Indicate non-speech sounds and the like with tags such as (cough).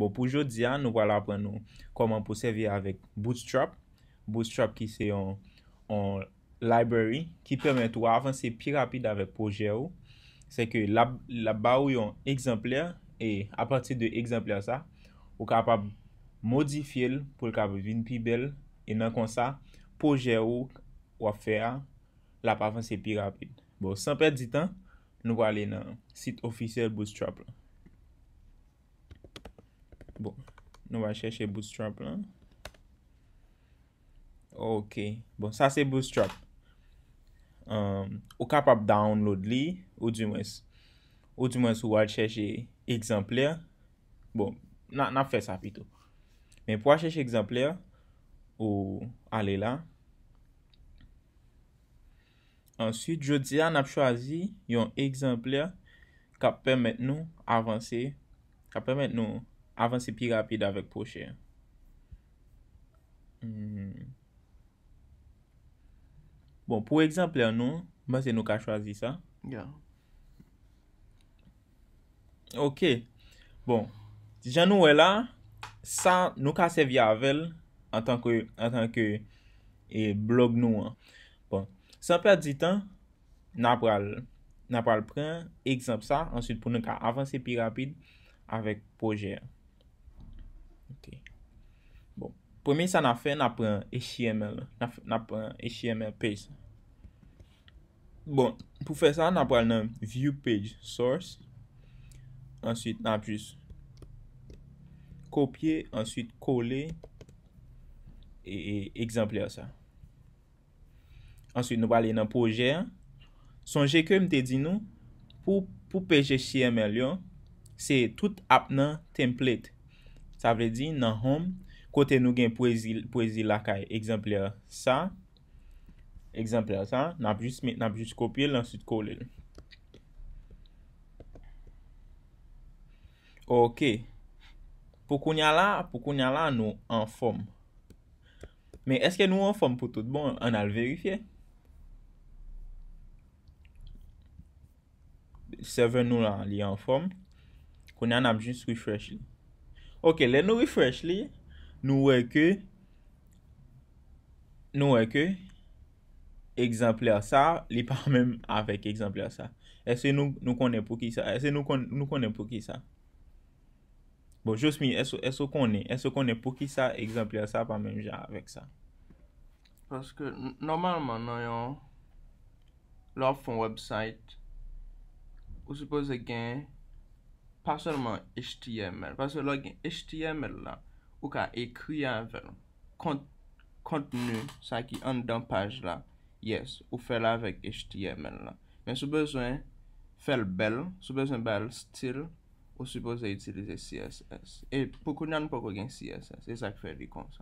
Bon, pou jodia, nou wala apren nou koman pou sevi avèk Bootstrap. Bootstrap ki se yon library ki permèt ou avansè pi rapide avèk pou jè ou. Se ke la ba ou yon eksemplè, e apatir de eksemplè sa, ou kapab modifye l pou kapab vin pi bel. E nan kon sa, pou jè ou wap fè a, la pa avansè pi rapide. Bon, san perdi tan, nou wale nan sit ofisyel Bootstrap la. Bon, nou va chèche bootstrap lan. Ok, bon, sa se bootstrap. Euh, ou kap ap download li, ou di mwes. Ou di mwes ou va chèche ekzempler. Bon, nan ap fè sa pito. Men pou a chèche ekzempler, ou ale la. Ansyut, jodi an ap chwazi yon ekzempler. Kap pèmèt nou avanse. Kap pèmèt nou... avansi pi rapide avèk poche. Hmm. Bon, pou eksemple an nou, mwen se nou ka chwazi sa. Ok. Bon, jan nou wè la, sa nou ka sevi avèl an tankè e, blog nou. Bon, san perdi tan, napal pren eksemple sa, answit pou nou ka avansi pi rapide avèk poche an. Ok, bon, pwemye sa na fe, na pren HTML, na pren HTML page. Bon, pou fe sa, na pren nan View Page Source. Ansyit nan apjus, kopye, ansyit kole, e ekzempler sa. Ansyit nou wale nan pouje. Sonje ke mte di nou, pou page HTML yo, se tout ap nan template. Sa vle di nan hom kote nou gen poezi lakay. Eksemple sa. Eksemple sa. Nap jist kopye lansit koule l. Ok. Pou koun ya la nou an fom. Men eske nou an fom pou tout bon? An al verife? Server nou la li an fom. Koun ya nap jist refresh li. Ok, lè nou refresh li, nou wè kè Nou wè kè Eksamplè a sa, li pa (laughs) mèm avèk eksamplè a sa Ese nou konè pou ki sa Ese nou konè pou ki sa Bon, jous mi, ese konè pou ki sa eksamplè a sa pa mèm jè avèk sa Paske, normalman nan yon Lò fon website Ou suppose gen Pasolman HTML. Pasolman HTML la. Ou ka ekri anvel. Kontenu sa ki an dan paj la. Yes. Ou fe la vek HTML la. Men sou bezwen fel bel. Sou bezwen bel stil. Ou sou bezwen itilize CSS. E poukou nan poukou gen CSS. E sak fe di kon sa.